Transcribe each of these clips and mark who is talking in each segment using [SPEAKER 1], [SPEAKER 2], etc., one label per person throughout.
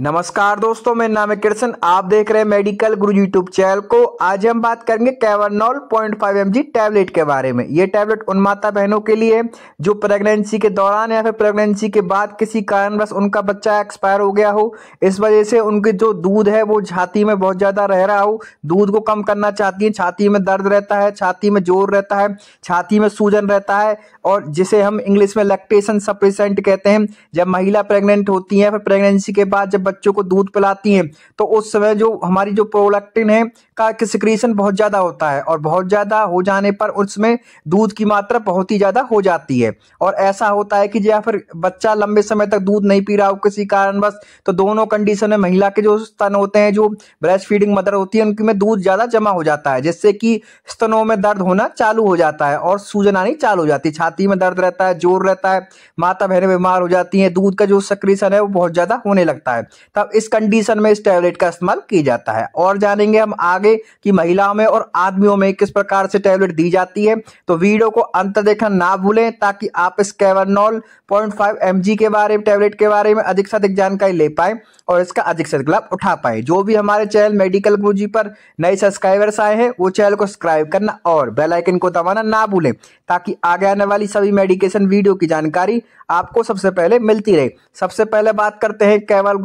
[SPEAKER 1] नमस्कार दोस्तों मेरा नाम है कृष्ण आप देख रहे हैं मेडिकल गुरु यूट्यूब चैनल को आज हम बात करेंगे Cavernol point five M tablet के बारे में ये टैबलेट उन माता बहनों के लिए जो प्रेगनेंसी के दौरान या फिर प्रेगनेंसी के बाद किसी कारणवश उनका बच्चा एक्सपायर हो गया हो इस वजह से उनके जो दूध है वो छाती में बहुत ज़्यादा रह रहा हो दूध को कम करना चाहती है छाती में दर्द रहता है छाती में जोर रहता है छाती में सूजन रहता है और जिसे हम इंग्लिश में लैक्टेशन सप्रेसेंट कहते हैं जब महिला प्रेगनेंट होती है फिर प्रेगनेंसी के बाद जब बच्चों को दूध पिलाती हैं तो उस समय जो हमारी जो प्रोलैक्टिन है का सिक्रीशन बहुत ज़्यादा होता है और बहुत ज़्यादा हो जाने पर उसमें दूध की मात्रा बहुत ही ज़्यादा हो जाती है और ऐसा होता है कि या फिर बच्चा लंबे समय तक दूध नहीं पी रहा हो किसी कारणवश तो दोनों कंडीशन में महिला के जो स्तन होते हैं जो ब्रेस्ट फीडिंग मदर होती है उनकी में दूध ज़्यादा जमा हो जाता है जिससे कि स्तनों में दर्द होना चालू हो जाता है और सूजन आनी चालू हो जाती है छाती में दर्द रहता है जोर रहता है माता बहने बीमार हो जाती है दूध का जो सक्रीसन है वो बहुत ज़्यादा होने लगता है तब इस कंडीशन में इस टैबलेट का इस्तेमाल किया जाता है और जानेंगे हम आगे कि महिलाओं में और आदमियों में किस प्रकार से टैबलेट दी जाती है तो वीडियो को अंत देखना ना भूलें ताकि आप इस कैवरनॉल पॉइंट फाइव के बारे में टैबलेट के बारे में अधिक से अधिक जानकारी ले पाए और इसका अधिक से अधिक लाभ उठा पाए जो भी हमारे चैनल मेडिकल गुरु पर नए सब्सक्राइबर्स आए हैं वो चैनल को सब्सक्राइब करना और बेलाइकन को दबाना ना भूलें ताकि आगे आने वाली सभी मेडिकेशन वीडियो की जानकारी आपको सबसे पहले मिलती रहे सबसे पहले बात करते हैं कैवल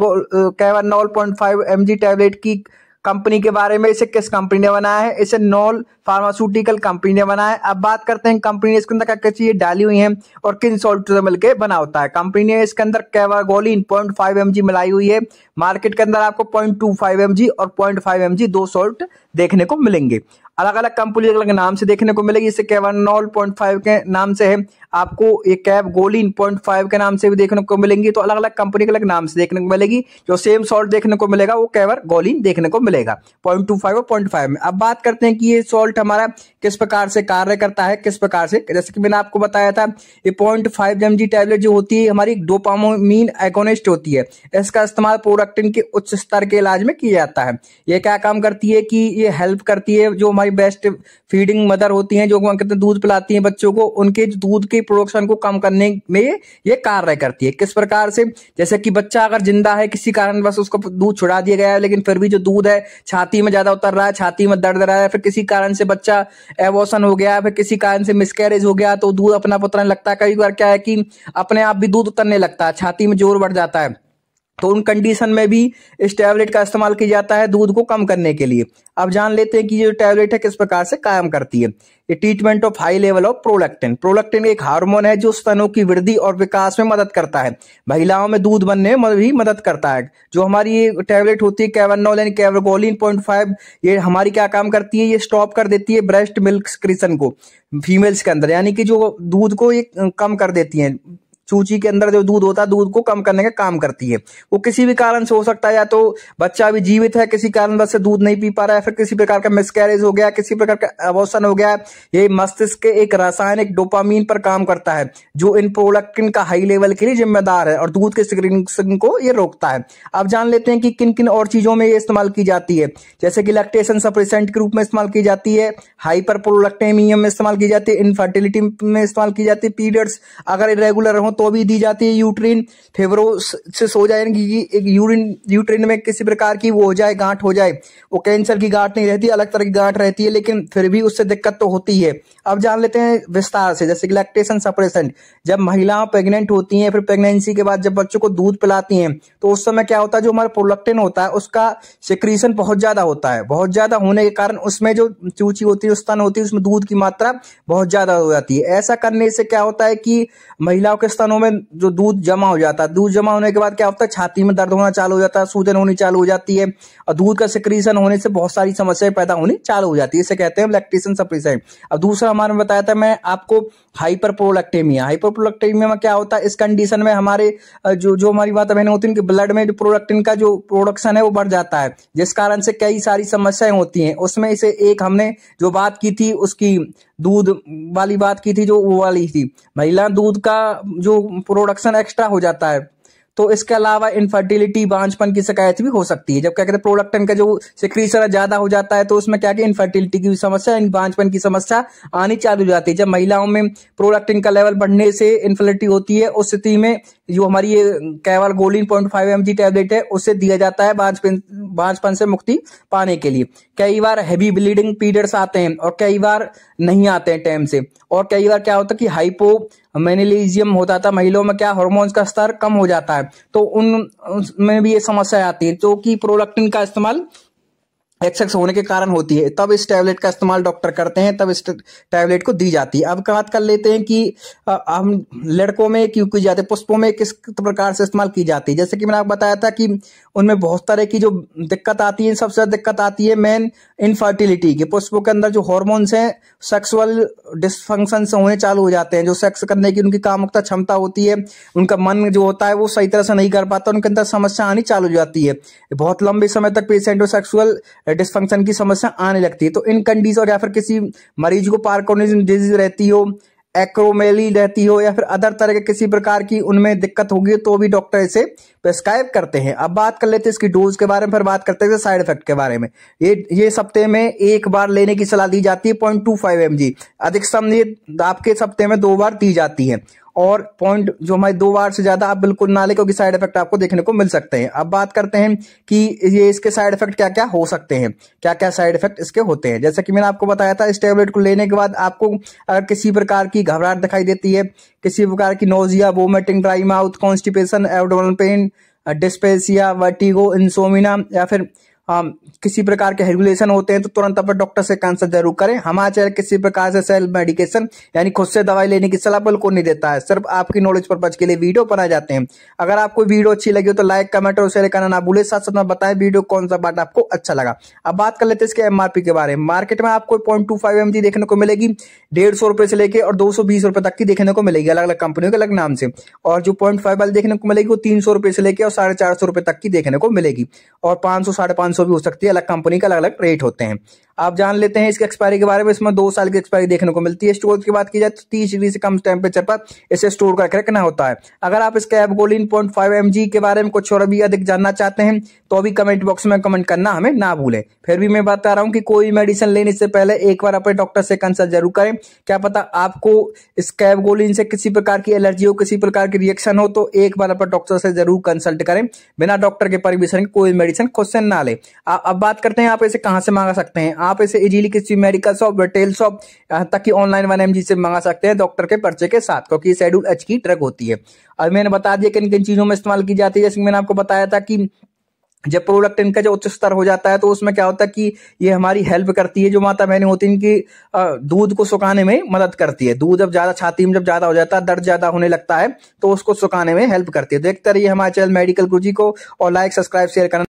[SPEAKER 1] Cavernol point five M tablet की कंपनी के बारे में इसे किस कंपनी ने बनाया है इसे नॉल फार्मास्यूटिकल कंपनी ने बनाया है अब बात करते हैं कंपनी ने इसके अंदर क्या क्या चीज़ें डाली हुई हैं और किन सॉल्ट से मिलकर बना होता है कंपनी ने इसके अंदर कैवागोलिन पॉइंट फाइव एम मिलाई हुई है मार्केट के अंदर आपको पॉइंट टू फाइव एम और पॉइंट फाइव एम दो सॉल्ट देखने को मिलेंगे अलग अलग कंपनी अलग नाम से देखने को मिलेगी इसे नॉल पॉइंट फाइव के नाम से है आपको ये कैब गोलिन पॉइंट फाइव के नाम से भी देखने को मिलेंगी तो अलग अलग कंपनी के अलग नाम से देखने को मिलेगी जो सेम सॉल्ट देखने को मिलेगा वो कैवर गोलिन देखने को मिलेगा पॉइंट टू फाइव और पॉइंट फाइव में अब बात करते हैं कि ये सॉल्ट हमारा किस प्रकार से कार्य करता है किस प्रकार से जैसे कि मैंने आपको बताया था ये point five M G tablet जो होती है हमारी डोपामोमीन एकोनिस्ट होती है इसका इस्तेमाल प्रोडक्टिन के उच्च स्तर के इलाज में किया जाता है ये क्या काम करती है कि ये हेल्प करती है जो हमारी हमारी बेस्ट फीडिंग मदर होती हैं जो कहते हैं दूध पिलाती हैं बच्चों को उनके दूध के प्रोडक्शन को कम करने में ये कार्य करती है किस प्रकार से जैसे कि बच्चा अगर जिंदा है किसी कारण बस उसको दूध छुड़ा दिया गया है लेकिन फिर भी जो दूध है छाती में ज्यादा उतर रहा है छाती में दर्द रहा है फिर किसी कारण से बच्चा एवोसन हो गया फिर किसी कारण से मिसकैरेज हो गया तो दूध अपना पुतरा लगता है कई बार क्या है कि अपने आप भी दूध उतरने लगता है छाती में जोर बढ़ जाता है तो उन कंडीशन में भी इस टैबलेट का इस्तेमाल किया जाता है दूध को कम करने के लिए अब जान लेते हैं कि ये टैबलेट है किस प्रकार से कायम करती है ये treatment of high level of prolactin prolactin एक हार्मोन है जो स्तनों की वृद्धि और विकास में मदद करता है महिलाओं में दूध बनने में भी मदद करता है जो हमारी ये टैबलेट होती है कैवनोल एंड कैवरगोलिन पॉइंट ये हमारी क्या काम करती है ये स्टॉप कर देती है ब्रेस्ट मिल्क क्रिसन को फीमेल्स के अंदर यानी कि जो दूध को ये कम कर देती है सूची के अंदर जो दूध होता है दूध को कम करने का काम करती है वो किसी भी कारण से हो सकता है या तो बच्चा अभी जीवित है किसी कारण से दूध नहीं पी पा रहा है फिर किसी प्रकार का मिसकैरेज हो गया किसी प्रकार का अवसन हो गया ये मस्तिष्क के एक रासायनिक डोपामीन पर काम करता है जो इन प्रोडक्टिन का हाई लेवल के लिए जिम्मेदार है और दूध के स्क्रीन को ये रोकता है अब जान लेते हैं कि किन किन और चीजों में ये इस्तेमाल की जाती है जैसे कि लैक्टेशन सप्रेसेंट के रूप में इस्तेमाल की जाती है हाइपर प्रोडक्टेमियम में इस्तेमाल की जाती है इनफर्टिलिटी में इस्तेमाल की जाती है पीरियड्स अगर इरेगुलर हो तो भी दी जाती है यूट्रीन फेवरोसिस हो जाए एक यूरिन यूट्रीन में किसी प्रकार की वो हो जाए गांठ हो जाए वो कैंसर की गांठ नहीं रहती अलग तरह की गांठ रहती है लेकिन फिर भी उससे दिक्कत तो होती है अब जान लेते हैं विस्तार से जैसे लैक्टेशन सपरेशन जब महिलाएं प्रेग्नेंट होती हैं फिर प्रेगनेंसी के बाद जब बच्चों को दूध पिलाती हैं तो उस समय क्या होता है जो हमारा प्रोलक्टिन होता है उसका सिक्रीशन बहुत ज़्यादा होता है बहुत ज़्यादा होने के कारण उसमें जो चूची होती है स्तन होती है उसमें दूध की मात्रा बहुत ज़्यादा हो जाती है ऐसा करने से क्या होता है कि महिलाओं के स्तन स्तनों में जो दूध जमा हो जाता है दूध जमा होने के बाद क्या होता है छाती में दर्द होना चालू हो जाता है सूजन होनी चालू हो जाती है और दूध का सिक्रीशन होने से बहुत सारी समस्याएं पैदा होनी चालू हो जाती है इसे कहते हैं लैक्टेशन सप्रेशन अब दूसरा हमारे बताया था मैं आपको हाइपर प्रोलेक्टेमिया हाइपर प्रोलेक्टेमिया में क्या होता है इस कंडीशन में हमारे जो जो हमारी माता बहनें होती है ब्लड में जो प्रोडक्टिन का जो प्रोडक्शन है वो बढ़ जाता है जिस कारण से कई सारी समस्याएं होती हैं उसमें इसे एक हमने जो बात की थी उसकी दूध वाली बात की थी जो वो वाली थी महिला दूध का जो प्रोडक्शन एक्स्ट्रा हो जाता है तो इसके अलावा इनफर्टिलिटी बांझपन की शिकायत भी हो सकती है जब क्या कहते हैं प्रोडक्टन का जो सिक्रीशन ज्यादा हो जाता है तो उसमें क्या कि इनफर्टिलिटी की समस्या इन बांझपन की समस्या आनी चालू हो जाती है जब महिलाओं में प्रोडक्टन का लेवल बढ़ने से इन्फर्टिलिटी होती है उस स्थिति में जो हमारी ये cabergoline point five M tablet है उसे दिया जाता है बांझपन बांझपन से मुक्ति पाने के लिए कई बार हैवी ब्लीडिंग पीरियड्स आते हैं और कई बार नहीं आते हैं टाइम से और कई बार क्या होता है कि हाइपो मेनिलिजियम होता था महिलाओं में क्या हॉर्मोन्स का स्तर कम हो जाता है तो उन भी ये समस्या आती है जो कि प्रोडक्टिन का इस्तेमाल एक्सेस होने के कारण होती है तब इस टैबलेट का इस्तेमाल डॉक्टर करते हैं तब इस टैबलेट को दी जाती है अब बात कर लेते हैं कि हम लड़कों में क्यों की जाती है पुष्पों में किस प्रकार से इस्तेमाल की जाती है जैसे कि मैंने आपको बताया था कि उनमें बहुत तरह की जो दिक्कत आती है सबसे ज़्यादा दिक्कत आती है मेन इनफर्टिलिटी की पुष्पों के अंदर जो हॉर्मोन्स हैं सेक्सुअल डिसफंक्शन से होने चालू हो जाते हैं जो सेक्स करने की उनकी कामुकता क्षमता होती है उनका मन जो होता है वो सही तरह से नहीं कर पाता उनके अंदर समस्या आनी चालू हो जाती है बहुत लंबे समय तक पेशेंट को सेक्सुअल डिस्फंक्शन की समस्या आने लगती है तो इन कंडीशन या फिर किसी मरीज को पार्कोनिज डिजीज रहती हो एक्रोमेली रहती हो या फिर अदर तरह के किसी प्रकार की उनमें दिक्कत होगी तो भी डॉक्टर इसे प्रेस्क्राइब करते हैं अब बात कर लेते हैं इसकी डोज के बारे में फिर बात करते हैं साइड इफेक्ट के बारे में ये ये सप्ते में एक बार लेने की सलाह दी जाती है point two five M G अधिकतम ये आपके सप्ते में दो बार दी जाती है और पॉइंट जो हमारे दो बार से ज्यादा आप बिल्कुल नाले क्योंकि साइड इफेक्ट आपको देखने को मिल सकते हैं अब बात करते हैं कि ये इसके साइड इफेक्ट क्या क्या हो सकते हैं क्या क्या साइड इफेक्ट इसके होते हैं जैसा कि मैंने आपको बताया था इस टेबलेट को लेने के बाद आपको अगर किसी प्रकार की घबराहट दिखाई देती है किसी प्रकार की nausea vomiting dry mouth constipation abdominal pain dyspepsia vertigo insomnia या फिर हम किसी प्रकार के रेगुलेशन होते हैं तो तुरंत अपने डॉक्टर से कंसल्ट जरूर करें हमारा चैनल किसी प्रकार से सेल्फ मेडिकेशन यानी खुद से दवाई लेने की सलाह बिल्कुल नहीं देता है सिर्फ आपकी नॉलेज परपज के लिए वीडियो बनाए जाते हैं अगर आपको वीडियो अच्छी लगी हो तो लाइक कमेंट और शेयर करना ना भूले साथ साथ में बताएं वीडियो कौन सा बात आपको अच्छा लगा अब बात कर लेते हैं इसके एमआरपी के बारे में मार्केट में आपको पॉइंट टू फाइव देखने को मिलेगी डेढ़ सौ से लेकर और दो सौ बीस रुपये तक की देखने को मिलेगी अलग अलग कंपनियों के अलग नाम से और जो पॉइंट फाइव वाली देखने को मिलेगी वो तीन सौ रुपये से लेकर और साढ़े चार सौ रुपये तक की देखने को मिलेगी और पांच सौ साढ़े भी हो सकती है अलग कंपनी का अलग अलग रेट होते हैं आप जान लेते हैं इसके एक्सपायरी के बारे में इसमें दो साल की एक्सपायरी देखने को मिलती है स्टोर की बात की जाए तो तीस डिग्री से कम टेम्परेचर पर इसे स्टोर करके रखना होता है अगर आप इसके एबगोलिन पॉइंट फाइव एम के बारे में कुछ और भी अधिक जानना चाहते हैं तो अभी कमेंट बॉक्स में कमेंट करना हमें ना भूलें फिर भी मैं बता रहा हूँ कि कोई मेडिसिन लेने से पहले एक बार अपने डॉक्टर से कंसल्ट जरूर करें क्या पता आपको इस से किसी प्रकार की एलर्जी हो किसी प्रकार की रिएक्शन हो तो एक बार अपने डॉक्टर से जरूर कंसल्ट करें बिना डॉक्टर के परमिशन कोई मेडिसिन क्वेश्चन ना ले अब बात करते हैं आप इसे कहाँ से मांगा सकते हैं आप इसे इजीली किसी मेडिकल शॉप रिटेल शॉप तक की ऑनलाइन वन एमजी से मंगा सकते हैं डॉक्टर के पर्चे के साथ क्योंकि शेड्यूल एच की ट्रक होती है और मैंने बता दिया किन किन चीज़ों में इस्तेमाल की जाती है जैसे मैंने आपको बताया था कि जब प्रोडक्ट इनका जो उच्च स्तर हो जाता है तो उसमें क्या होता है कि ये हमारी हेल्प करती है जो माता बहनी होती है इनकी दूध को सुखाने में मदद करती है दूध जब ज़्यादा छाती में जब ज़्यादा हो जाता है दर्द ज़्यादा होने लगता है तो उसको सुखाने में हेल्प करती है देखते रहिए हमारे चैनल मेडिकल गुरु को और लाइक सब्सक्राइब शेयर करना